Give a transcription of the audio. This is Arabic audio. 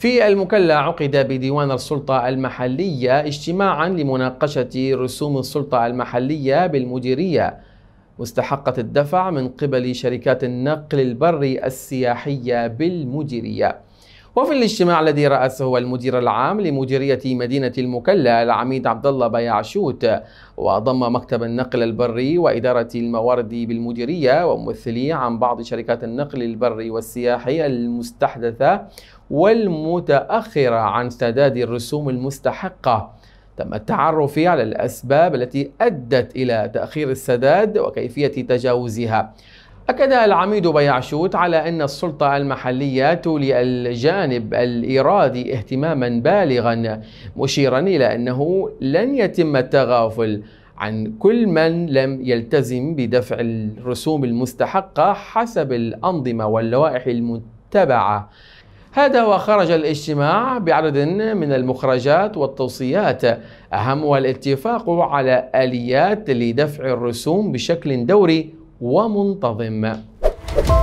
في المكلا عقد بديوان السلطة المحلية اجتماعا لمناقشة رسوم السلطة المحلية بالمديرية مستحقة الدفع من قبل شركات النقل البري السياحية بالمديرية وفي الاجتماع الذي رأسه المدير العام لمديرية مدينة المكلا العميد عبد الله بياعشوت وضم مكتب النقل البري وإدارة الموارد بالمديرية وممثلي عن بعض شركات النقل البري والسياحي المستحدثة والمتأخرة عن سداد الرسوم المستحقة تم التعرف على الأسباب التي أدت إلى تأخير السداد وكيفية تجاوزها أكد العميد بيعشوت على أن السلطة المحلية تولي الجانب الإيرادي اهتماما بالغا مشيرا إلى أنه لن يتم التغافل عن كل من لم يلتزم بدفع الرسوم المستحقة حسب الأنظمة واللوائح المتبعة هذا وخرج الاجتماع بعدد من المخرجات والتوصيات أهمها الاتفاق على آليات لدفع الرسوم بشكل دوري ومنتظم